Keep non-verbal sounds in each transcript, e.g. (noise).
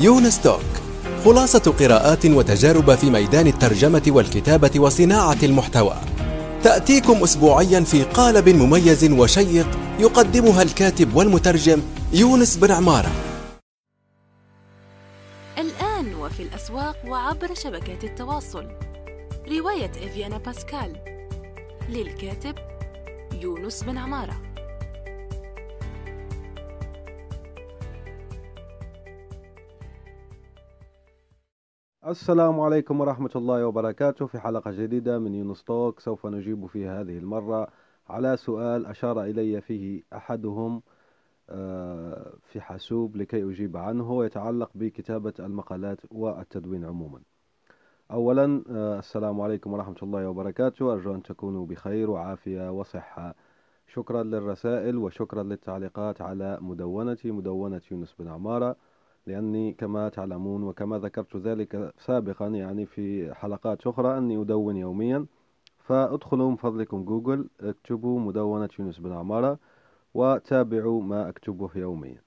يونس توك خلاصة قراءات وتجارب في ميدان الترجمة والكتابة وصناعة المحتوى تأتيكم أسبوعيا في قالب مميز وشيق يقدمها الكاتب والمترجم يونس بن عمارة الآن وفي الأسواق وعبر شبكات التواصل رواية إفيانا باسكال للكاتب يونس بن عماره السلام عليكم ورحمة الله وبركاته في حلقة جديدة من يونس توك سوف نجيب في هذه المرة على سؤال أشار إلي فيه أحدهم آه، في حاسوب لكي أجيب عنه يتعلق بكتابة المقالات والتدوين عموما أولا آه، السلام عليكم ورحمة الله وبركاته أرجو أن تكونوا بخير وعافية وصحة شكرا للرسائل وشكرا للتعليقات على مدونتي مدونة يونس بن عمارة لأني كما تعلمون وكما ذكرت ذلك سابقا يعني في حلقات أخرى أني أدون يوميا فادخلوا من فضلكم جوجل اكتبوا مدونة يونس بن عمارة وتابعوا ما أكتبه يوميا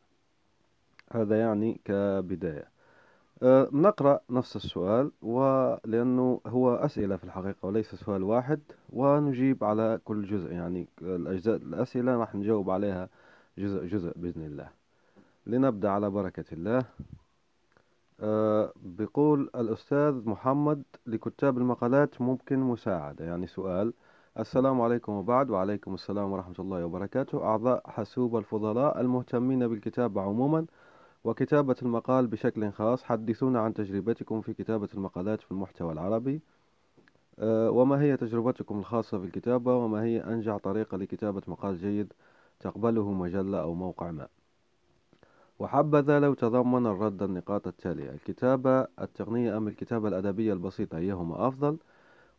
هذا يعني كبداية أه نقرأ نفس السؤال ولأنه هو أسئلة في الحقيقة وليس سؤال واحد ونجيب على كل جزء يعني الأجزاء الأسئلة راح نجاوب عليها جزء جزء بإذن الله لنبدأ على بركة الله آه بيقول الأستاذ محمد لكتاب المقالات ممكن مساعدة يعني سؤال السلام عليكم وبعد وعليكم السلام ورحمة الله وبركاته أعضاء حاسوب الفضلاء المهتمين بالكتابة عموما وكتابة المقال بشكل خاص حدثونا عن تجربتكم في كتابة المقالات في المحتوى العربي آه وما هي تجربتكم الخاصة في الكتابة وما هي أنجع طريقة لكتابة مقال جيد تقبله مجلة أو موقع ما وحبذا لو تضمن الرد النقاط التالية الكتابة التقنية أم الكتابة الأدبية البسيطة أيهما أفضل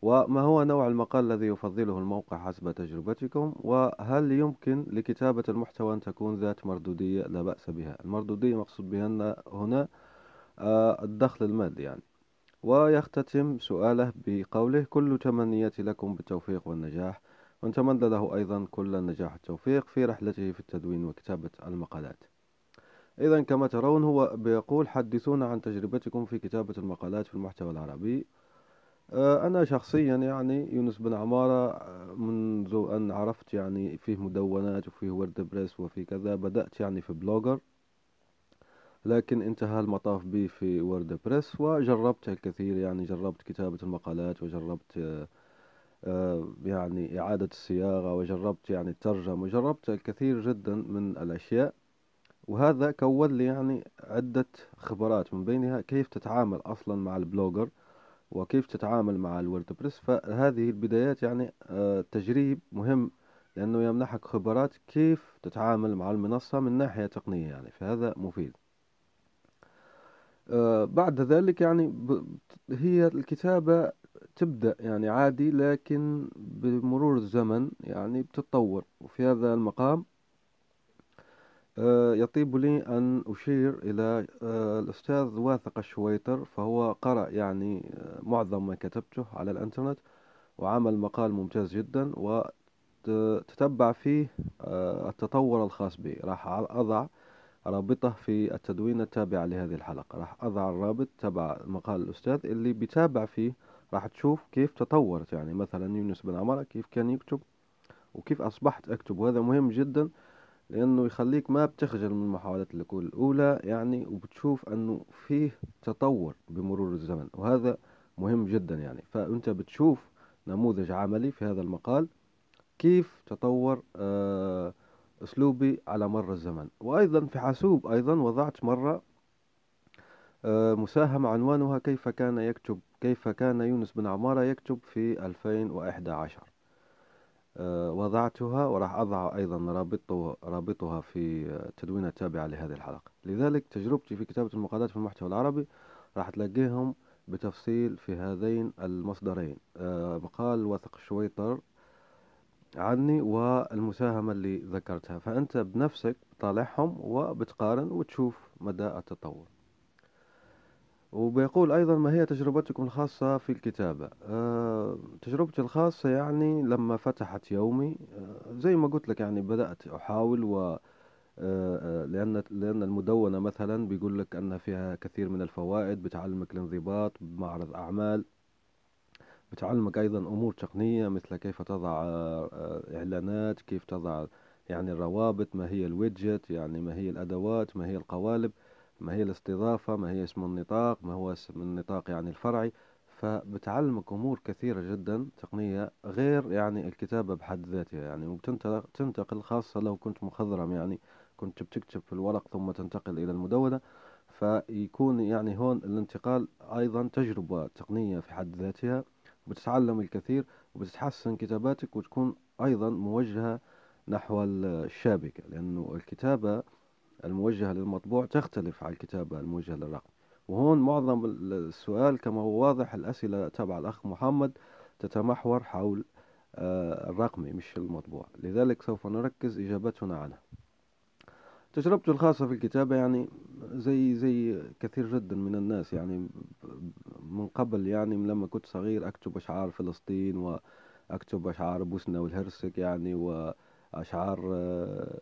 وما هو نوع المقال الذي يفضله الموقع حسب تجربتكم وهل يمكن لكتابة المحتوى أن تكون ذات مردودية لا بأس بها المردودية مقصود بها هنا آه، الدخل المادي يعني ويختتم سؤاله بقوله كل تمنياتي لكم بالتوفيق والنجاح ونتمنى له أيضا كل النجاح والتوفيق في رحلته في التدوين وكتابة المقالات إذا كما ترون هو بيقول حدثونا عن تجربتكم في كتابة المقالات في المحتوى العربي آه، أنا شخصيا يعني يونس بن عمارة آه، منذ أن عرفت يعني فيه مدونات وفيه ووردبريس وفي كذا بدأت يعني في بلوجر لكن انتهى المطاف بي في ووردبريس وجربت الكثير يعني جربت كتابة المقالات وجربت آه، يعني إعادة الصياغة وجربت يعني الترجمة وجربت الكثير جدا من الأشياء وهذا كون لي يعني عدة خبرات من بينها كيف تتعامل أصلا مع البلوجر وكيف تتعامل مع الوردبريس فهذه البدايات يعني آه، تجريب مهم لأنه يمنحك خبرات كيف تتعامل مع المنصة من ناحية تقنية يعني فهذا مفيد آه، بعد ذلك يعني هي الكتابة تبدأ يعني عادي لكن بمرور الزمن يعني بتتطور وفي هذا المقام آه، يطيب لي أن أشير إلى آه، الأستاذ واثق الشويتر فهو قرأ يعني آه، معظم ما كتبته على الإنترنت وعمل مقال ممتاز جدا وتتبع فيه التطور الخاص بي راح أضع رابطه في التدوين التابع لهذه الحلقة راح أضع الرابط تبع مقال الأستاذ اللي بيتابع فيه راح تشوف كيف تطورت يعني مثلا يونس بن عمرة كيف كان يكتب وكيف أصبحت أكتب وهذا مهم جدا لأنه يخليك ما بتخجل من محاولات الكول الأولى يعني وبتشوف أنه فيه تطور بمرور الزمن وهذا مهم جدا يعني فأنت بتشوف نموذج عملي في هذا المقال كيف تطور آه، أسلوبي على مر الزمن وأيضا في حاسوب أيضا وضعت مرة آه، مساهمة عنوانها كيف كان يكتب كيف كان يونس بن عمارة يكتب في 2011 وضعتها وراح أضع أيضا رابطه رابطها في تدوينة تابعة لهذه الحلقة لذلك تجربتي في كتابة المقالات في المحتوى العربي راح تلاقيهم بتفصيل في هذين المصدرين آه، مقال وثق الشويطر عني والمساهمة اللي ذكرتها فأنت بنفسك طالعهم وبتقارن وتشوف مدى التطور وبيقول أيضا ما هي تجربتكم الخاصة في الكتابة أه تجربتي الخاصة يعني لما فتحت يومي أه زي ما قلت لك يعني بدأت أحاول و آه، آه، لأن لأن المدونة مثلا بيقول لك أن فيها كثير من الفوائد بتعلمك الانضباط بمعرض أعمال بتعلمك أيضا أمور تقنية مثل كيف تضع آه، إعلانات كيف تضع يعني الروابط ما هي الويدجت يعني ما هي الأدوات ما هي القوالب ما هي الاستضافة ما هي اسم النطاق ما هو اسم النطاق يعني الفرعي فبتعلمك أمور كثيرة جدا تقنية غير يعني الكتابة بحد ذاتها يعني وبتنتقل خاصة لو كنت مخضرم يعني كنت بتكتب في الورق ثم تنتقل إلى المدونة فيكون يعني هون الانتقال أيضا تجربة تقنية في حد ذاتها بتتعلم الكثير وبتتحسن كتاباتك وتكون أيضا موجهة نحو الشابكة لأنه الكتابة الموجهة للمطبوع تختلف عن الكتابة الموجهة للرقم وهون معظم السؤال كما هو واضح الأسئلة تبع الأخ محمد تتمحور حول آه، الرقمي مش المطبوع لذلك سوف نركز إجابتنا عنها تجربتي الخاصة في الكتابة يعني زي زي كثير جدا من الناس يعني من قبل يعني من لما كنت صغير أكتب أشعار فلسطين وأكتب أشعار بوسنة والهرسك يعني وأشعار آه،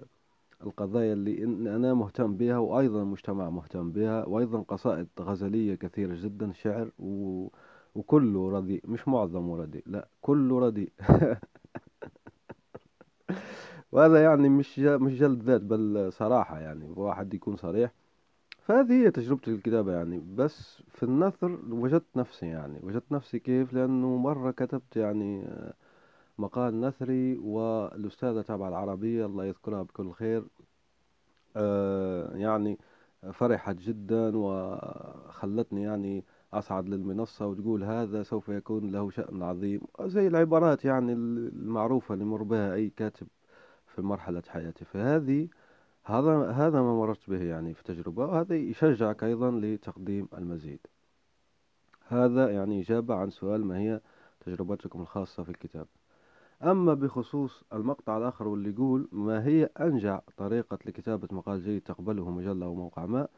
القضايا اللي أنا مهتم بها وأيضا المجتمع مهتم بها وأيضا قصائد غزلية كثيرة جدا شعر و... وكله رديء مش معظمه رديء لا كله رديء (laughs) وهذا يعني مش مش جلد ذات بل صراحة يعني واحد يكون صريح فهذه هي تجربتي الكتابة يعني بس في النثر وجدت نفسي يعني وجدت نفسي كيف لأنه مرة كتبت يعني آه مقال نثري والأستاذة تابعة العربية الله يذكرها بكل خير آه، يعني فرحت جدا وخلتني يعني أصعد للمنصة وتقول هذا سوف يكون له شأن عظيم زي العبارات يعني المعروفة اللي مر بها أي كاتب في مرحلة حياته فهذه هذا هذا ما مررت به يعني في تجربة وهذا يشجعك أيضا لتقديم المزيد هذا يعني إجابة عن سؤال ما هي تجربتكم الخاصة في الكتاب أما بخصوص المقطع الآخر واللي يقول ما هي أنجع طريقة لكتابة مقال جيد تقبله مجلة وموقع ما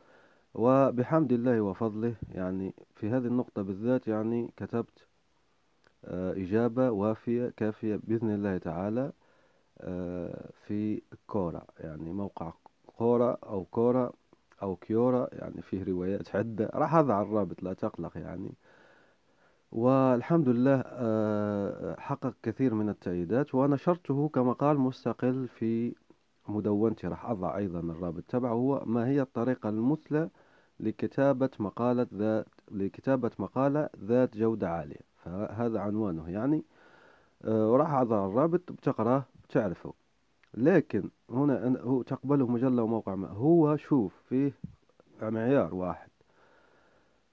وبحمد الله وفضله يعني في هذه النقطة بالذات يعني كتبت آه، إجابة وافية كافية بإذن الله تعالى آه، في كورا يعني موقع كورا أو كورا أو كيورا يعني فيه روايات عدة راح أضع الرابط لا تقلق يعني والحمد لله آه، حقق كثير من التأييدات ونشرته كمقال مستقل في مدونتي راح أضع أيضا الرابط تبعه هو ما هي الطريقة المثلى لكتابة مقالة ذات لكتابة مقالة ذات جودة عالية فهذا عنوانه يعني آه، وراح أضع الرابط بتقراه بتعرفه لكن هنا هو تقبله مجلة وموقع ما هو شوف فيه معيار واحد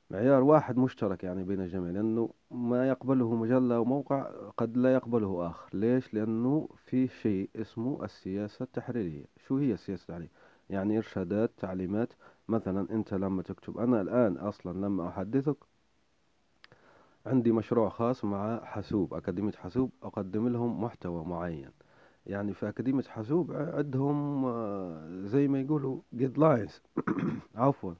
معيار واحد مشترك يعني بين الجميع لأنه ما يقبله مجلة وموقع قد لا يقبله آخر ليش؟ لأنه في شيء اسمه السياسة التحريرية شو هي السياسة التحريرية؟ يعني إرشادات تعليمات مثلا أنت لما تكتب أنا الآن أصلا لما أحدثك عندي مشروع خاص مع حاسوب أكاديمية حاسوب أقدم لهم محتوى معين يعني في أكاديمية حاسوب عندهم آه، زي ما يقولوا جيدلاينز (coughs) عفوا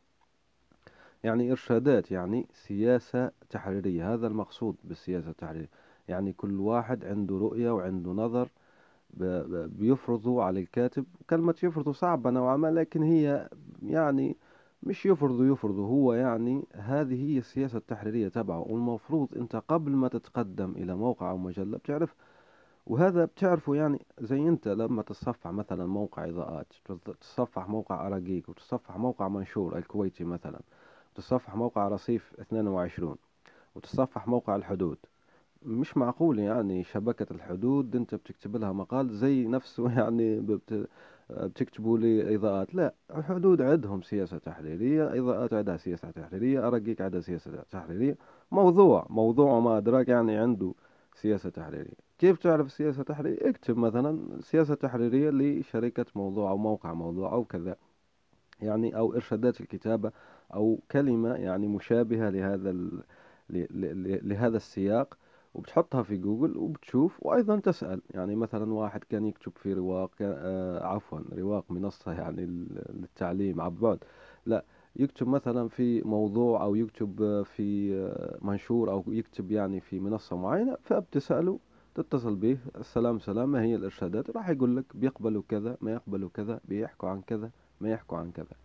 يعني إرشادات يعني سياسة تحريرية هذا المقصود بالسياسة التحريرية يعني كل واحد عنده رؤية وعنده نظر بيفرضه على الكاتب كلمة يفرضه صعبة نوعا ما لكن هي يعني مش يفرضه يفرضه هو يعني هذه هي السياسة التحريرية تبعه والمفروض انت قبل ما تتقدم إلى موقع أو مجلة بتعرف وهذا بتعرفه يعني زي انت لما تتصفح مثلا موقع اضاءات تتصفح موقع اراجيك وتتصفح موقع منشور الكويتي مثلا تتصفح موقع رصيف 22 وتصفح موقع الحدود مش معقول يعني شبكة الحدود انت بتكتب لها مقال زي نفسه (laughs) يعني بتكتبوا لي إضاءات لا الحدود عندهم سياسة تحريرية إضاءات عندها سياسة تحريرية أرقيك عندها سياسة تحريرية موضوع موضوع ما أدراك يعني عنده سياسة تحريرية كيف تعرف سياسة تحريرية اكتب مثلا سياسة تحريرية لشركة موضوع أو موقع موضوع أو كذا يعني أو إرشادات الكتابة أو كلمة يعني مشابهة لهذا ال... لهذا السياق وبتحطها في جوجل وبتشوف وأيضا تسأل يعني مثلا واحد كان يكتب في رواق آه، عفوا رواق منصة يعني للتعليم عن بعد لا يكتب مثلا في موضوع أو يكتب في آه، منشور أو يكتب يعني في منصة معينة فبتسأله تتصل به السلام سلام ما هي الإرشادات راح يقول لك بيقبلوا كذا ما يقبلوا كذا بيحكوا عن كذا ما يحكوا عن كذا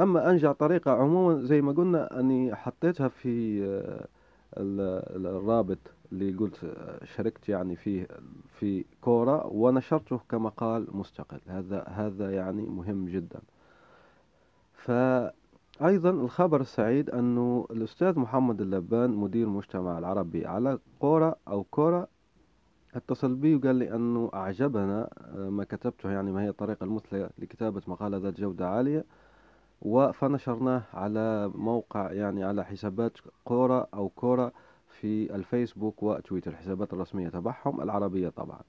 اما انجع طريقه عموما زي ما قلنا اني حطيتها في آه، الرابط اللي قلت آه، شاركت يعني فيه في كوره ونشرته كمقال مستقل هذا هذا يعني مهم جدا فأيضا الخبر السعيد أنه الأستاذ محمد اللبان مدير مجتمع العربي على كورة أو كورة اتصل بي وقال لي أنه أعجبنا آه، ما كتبته يعني ما هي الطريقة المثلى لكتابة مقالة ذات جودة عالية فنشرناه على موقع يعني على حسابات كورة أو كورة في الفيسبوك وتويتر الحسابات الرسمية تبعهم العربية طبعا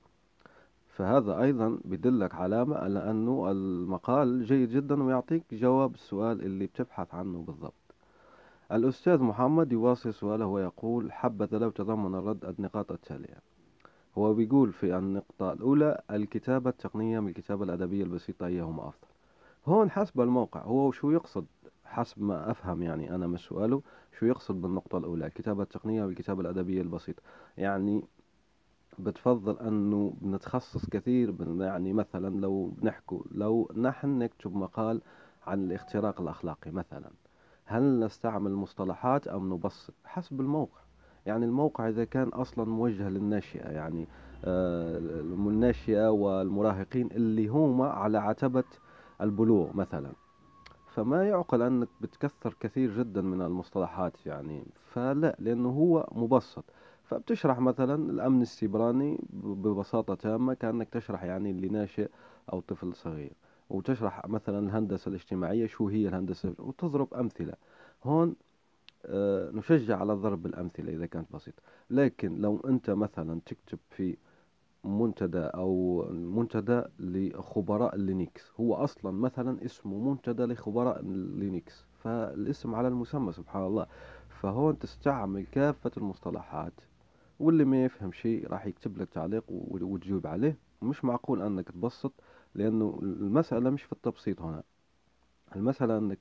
فهذا أيضا بدلك علامة على أنه المقال جيد جدا ويعطيك جواب السؤال اللي بتبحث عنه بالضبط الأستاذ محمد يواصل سؤاله ويقول حبذا لو تضمن الرد النقاط التالية هو بيقول في النقطة الأولى الكتابة التقنية من الكتابة الأدبية البسيطة أيهما أفضل هون حسب الموقع هو شو يقصد حسب ما أفهم يعني أنا من سؤاله شو يقصد بالنقطة الأولى الكتابة التقنية والكتابة الأدبية البسيطة يعني بتفضل أنه بنتخصص كثير من يعني مثلا لو بنحكوا لو نحن نكتب مقال عن الاختراق الأخلاقي مثلا هل نستعمل مصطلحات أم نبسط حسب الموقع يعني الموقع إذا كان أصلا موجه للناشئة يعني آه الناشئة والمراهقين اللي هما على عتبة البلوغ مثلا فما يعقل أنك بتكثر كثير جدا من المصطلحات يعني فلا لأنه هو مبسط فبتشرح مثلا الأمن السيبراني ببساطة تامة كأنك تشرح يعني لناشئ أو طفل صغير وتشرح مثلا الهندسة الاجتماعية شو هي الهندسة وتضرب أمثلة هون آه، نشجع على ضرب الأمثلة إذا كانت بسيطة لكن لو أنت مثلا تكتب في منتدى او منتدى لخبراء لينكس هو اصلا مثلا اسمه منتدى لخبراء لينكس فالاسم على المسمى سبحان الله فهون تستعمل كافة المصطلحات واللي ما يفهم شيء راح يكتب لك تعليق وتجيب عليه مش معقول انك تبسط لانه المسألة مش في التبسيط هنا المسألة انك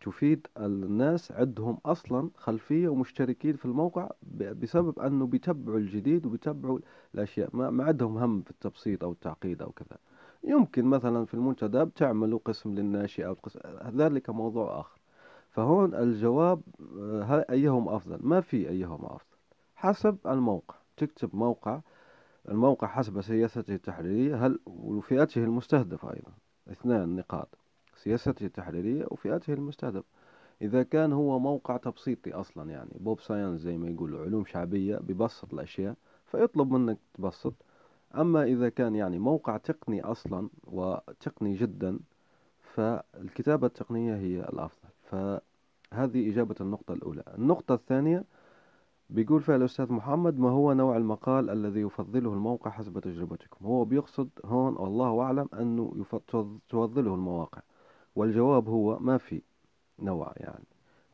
تفيد الناس عندهم اصلا خلفيه ومشتركين في الموقع بسبب انه بيتبعوا الجديد وبيتبعوا الاشياء ما عندهم هم في التبسيط او التعقيد او كذا يمكن مثلا في المنتدى بتعملوا قسم للناشئه او قسم ذلك موضوع اخر فهون الجواب آه، ايهم افضل ما في ايهم افضل حسب الموقع تكتب موقع الموقع حسب سياسته التحريريه هل وفئته المستهدفه ايضا اثنان نقاط سياسته التحريرية وفئاته المستهدفة إذا كان هو موقع تبسيطي أصلا يعني بوب ساينس زي ما يقولوا علوم شعبية ببسط الأشياء فيطلب منك تبسط أما إذا كان يعني موقع تقني أصلا وتقني جدا فالكتابة التقنية هي الأفضل فهذه إجابة النقطة الأولى النقطة الثانية بيقول فيها الأستاذ محمد ما هو نوع المقال الذي يفضله الموقع حسب تجربتكم هو بيقصد هون والله أعلم أنه توظله المواقع والجواب هو ما في نوع يعني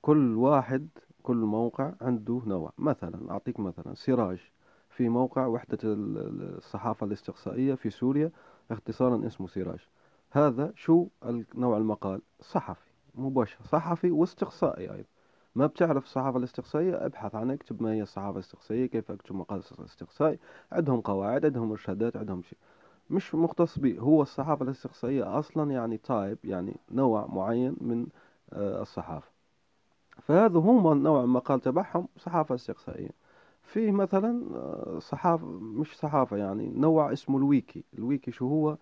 كل واحد كل موقع عنده نوع مثلا أعطيك مثلا سراج في موقع وحدة الصحافة الاستقصائية في سوريا اختصارا اسمه سراج هذا شو نوع المقال صحفي مباشر صحفي واستقصائي أيضا ما بتعرف الصحافة الاستقصائية ابحث عنها اكتب ما هي الصحافة الاستقصائية كيف اكتب مقال استقصائي عندهم قواعد عندهم ارشادات عندهم شيء مش مختص به هو الصحافة الاستقصائية أصلا يعني تايب يعني نوع معين من آه، الصحافة فهذا هو نوع المقال تبعهم صحافة استقصائية في مثلا آه، صحافة مش صحافة يعني نوع اسمه الويكي الويكي شو هو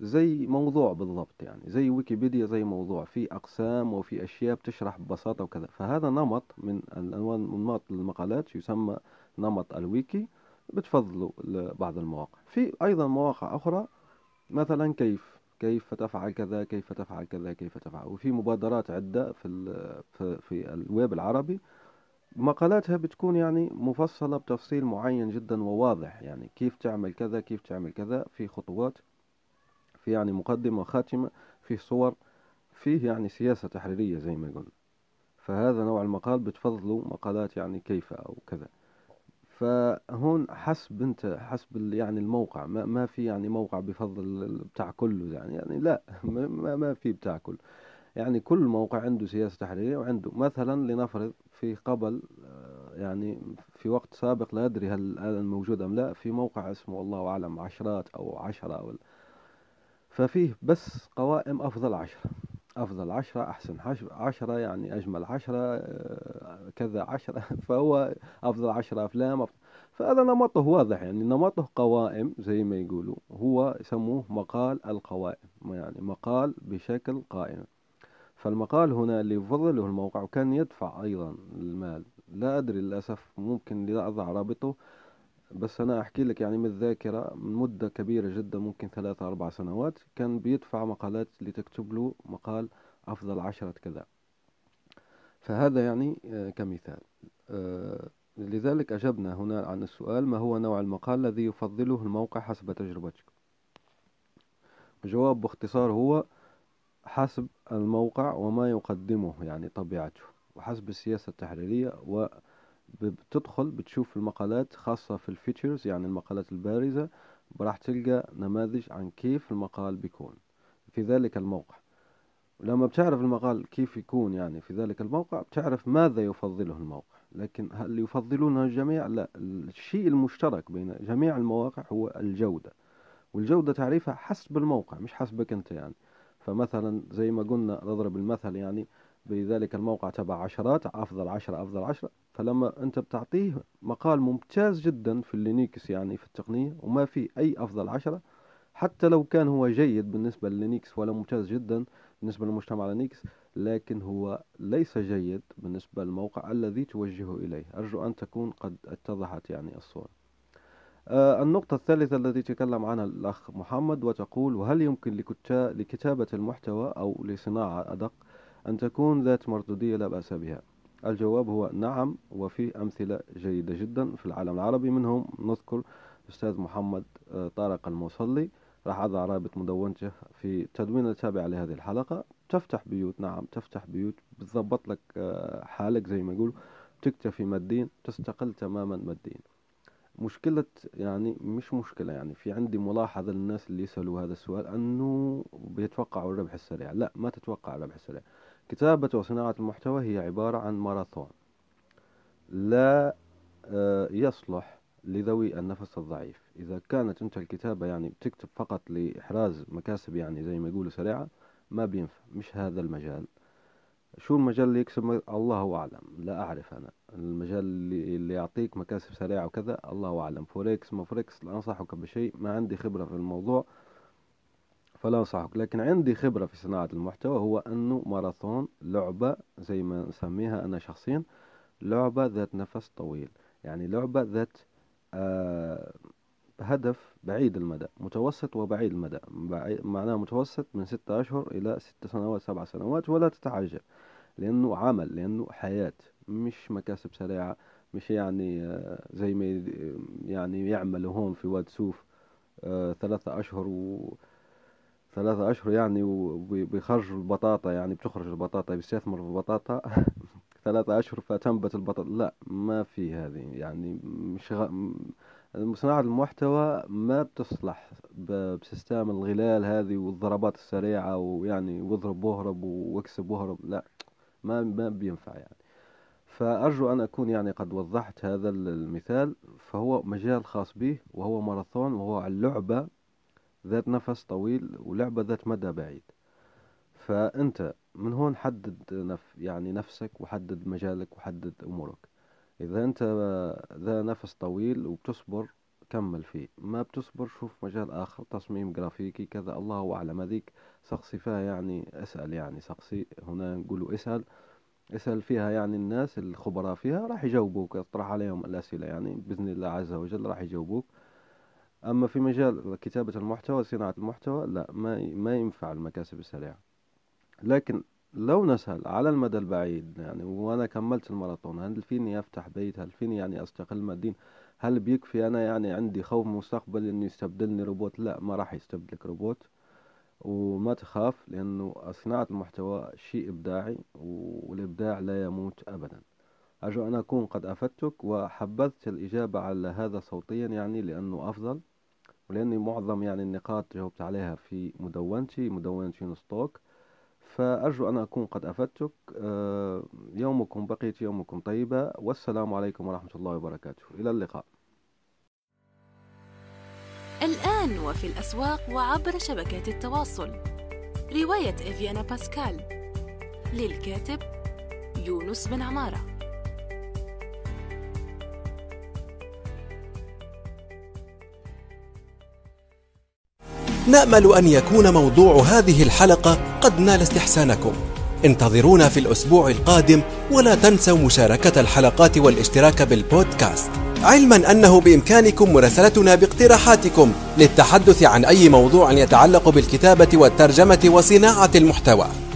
زي موضوع بالضبط يعني زي ويكيبيديا زي موضوع في أقسام وفي أشياء بتشرح ببساطة وكذا فهذا نمط من الأنواع نمط المقالات يسمى نمط الويكي بتفضلوا بعض المواقع في أيضا مواقع أخرى مثلا كيف كيف تفعل كذا كيف تفعل كذا كيف تفعل وفي مبادرات عدة في في الويب العربي مقالاتها بتكون يعني مفصلة بتفصيل معين جدا وواضح يعني كيف تعمل كذا كيف تعمل كذا في خطوات في يعني مقدمة وخاتمة في صور فيه يعني سياسة تحريرية زي ما قلنا فهذا نوع المقال بتفضلوا مقالات يعني كيف أو كذا فهون حسب انت حسب يعني الموقع ما, ما في يعني موقع بفضل بتاع كله يعني يعني لا (laughs) ما, ما في بتاع كله يعني كل موقع عنده سياسة تحريرية وعنده مثلا لنفرض في قبل آه، يعني في وقت سابق لا أدري هل الآن موجود أم لا في موقع اسمه الله أعلم عشرات أو عشرة أو ففيه بس قوائم أفضل عشرة أفضل عشرة أحسن عشرة يعني أجمل عشرة آه، كذا عشرة (laughs) فهو أفضل عشرة أفلام فهذا نمطه واضح يعني نمطه قوائم زي ما يقولوا هو يسموه مقال القوائم يعني مقال بشكل قائم فالمقال هنا اللي يفضل له الموقع وكان يدفع أيضا المال لا أدري للأسف ممكن لا أضع رابطه بس أنا أحكي لك يعني من الذاكرة من مدة كبيرة جدا ممكن ثلاثة أربع سنوات كان بيدفع مقالات لتكتب له مقال أفضل عشرة كذا فهذا يعني آه، كمثال آه، لذلك أجبنا هنا عن السؤال ما هو نوع المقال الذي يفضله الموقع حسب تجربتك الجواب باختصار هو حسب الموقع وما يقدمه يعني طبيعته وحسب السياسة التحريرية و بتدخل بتشوف المقالات خاصة في الفيتشرز يعني المقالات البارزة راح تلقى نماذج عن كيف المقال بيكون في ذلك الموقع ولما بتعرف المقال كيف يكون يعني في ذلك الموقع بتعرف ماذا يفضله الموقع لكن هل يفضلونه الجميع لا الشيء المشترك بين جميع المواقع هو الجودة والجودة تعريفها حسب الموقع مش حسبك انت يعني فمثلا زي ما قلنا نضرب المثل يعني بذلك الموقع تبع عشرات أفضل عشرة أفضل عشرة فلما أنت بتعطيه مقال ممتاز جدا في اللينكس يعني في التقنية وما في أي أفضل عشرة حتى لو كان هو جيد بالنسبة للينكس ولا ممتاز جدا بالنسبة لمجتمع لينكس لكن هو ليس جيد بالنسبة للموقع الذي توجهه إليه أرجو أن تكون قد اتضحت يعني الصورة آه، النقطة الثالثة التي تكلم عنها الأخ محمد وتقول وهل يمكن لكتابة المحتوى أو لصناعة أدق أن تكون ذات مردودية لا بأس بها الجواب هو نعم وفي أمثلة جيدة جدا في العالم العربي منهم نذكر أستاذ محمد آه، طارق المصلي راح أضع رابط مدونته في تدوين التابع لهذه الحلقة تفتح بيوت نعم تفتح بيوت بتضبط لك آه، حالك زي ما يقولوا تكتفي ماديا تستقل تماما ماديا مشكلة يعني مش مشكلة يعني في عندي ملاحظة للناس اللي يسألوا هذا السؤال أنه بيتوقعوا الربح السريع لا ما تتوقع الربح السريع كتابة وصناعة المحتوى هي عبارة عن ماراثون لا آه، يصلح لذوي النفس الضعيف إذا كانت أنت الكتابة يعني بتكتب فقط لإحراز مكاسب يعني زي ما يقولوا سريعة ما بينفع مش هذا المجال شو المجال اللي يكسب الله أعلم لا أعرف أنا المجال اللي يعطيك مكاسب سريعة وكذا الله أعلم فوركس ما فوركس لا أنصحك بشيء ما عندي خبرة في الموضوع فلا أنصحك لكن عندي خبرة في صناعة المحتوى هو أنه ماراثون لعبة زي ما نسميها أنا شخصيا لعبة ذات نفس طويل يعني لعبة ذات آه هدف بعيد المدى متوسط وبعيد المدى معناه متوسط من ستة أشهر إلى ست سنوات سبع سنوات ولا تتعجل لأنه عمل لأنه حياة مش مكاسب سريعة مش يعني آه زي ما يعني يعملوا هون في واد سوف آه ثلاثة أشهر و ثلاثة أشهر يعني وبيخرجوا البطاطا يعني بتخرج البطاطا بيستثمر في البطاطا (laughs) ثلاثة أشهر فتنبت البطاطا لا ما في هذه يعني مش غ... صناعة المحتوى ما بتصلح بسيستم الغلال هذه والضربات السريعة ويعني واضرب واهرب واكسب واهرب لا ما ما بينفع يعني فأرجو أن أكون يعني قد وضحت هذا المثال فهو مجال خاص به وهو ماراثون وهو اللعبة ذات نفس طويل ولعبة ذات مدى بعيد فأنت من هون حدد نف يعني نفسك وحدد مجالك وحدد أمورك إذا أنت ذا نفس طويل وبتصبر كمل فيه ما بتصبر شوف مجال آخر تصميم جرافيكي كذا الله أعلم هذيك سقسي فيها يعني اسأل يعني سقسي هنا نقولوا اسأل اسأل فيها يعني الناس الخبراء فيها راح يجاوبوك اطرح عليهم الأسئلة يعني بإذن الله عز وجل راح يجاوبوك أما في مجال كتابة المحتوى صناعة المحتوى لا ما ما ينفع المكاسب السريعة لكن لو نسهل على المدى البعيد يعني وأنا كملت الماراثون هل فيني أفتح بيت هل فيني يعني أستقل ماديا هل بيكفي أنا يعني عندي خوف مستقبل إنه يستبدلني روبوت لا ما راح يستبدلك روبوت وما تخاف لأنه صناعة المحتوى شيء إبداعي والإبداع لا يموت أبدا أرجو أن أكون قد أفدتك وحبذت الإجابة على هذا صوتيا يعني لأنه أفضل ولأني معظم يعني النقاط جاوبت عليها في مدونتي مدونة نستوك فأرجو أن أكون قد أفدتك آه، يومكم بقيت يومكم طيبة والسلام عليكم ورحمة الله وبركاته إلى اللقاء الآن وفي الأسواق وعبر شبكات التواصل رواية إفيانا باسكال للكاتب يونس بن عماره نامل ان يكون موضوع هذه الحلقه قد نال استحسانكم انتظرونا في الاسبوع القادم ولا تنسوا مشاركه الحلقات والاشتراك بالبودكاست علما انه بامكانكم مراسلتنا باقتراحاتكم للتحدث عن اي موضوع يتعلق بالكتابه والترجمه وصناعه المحتوى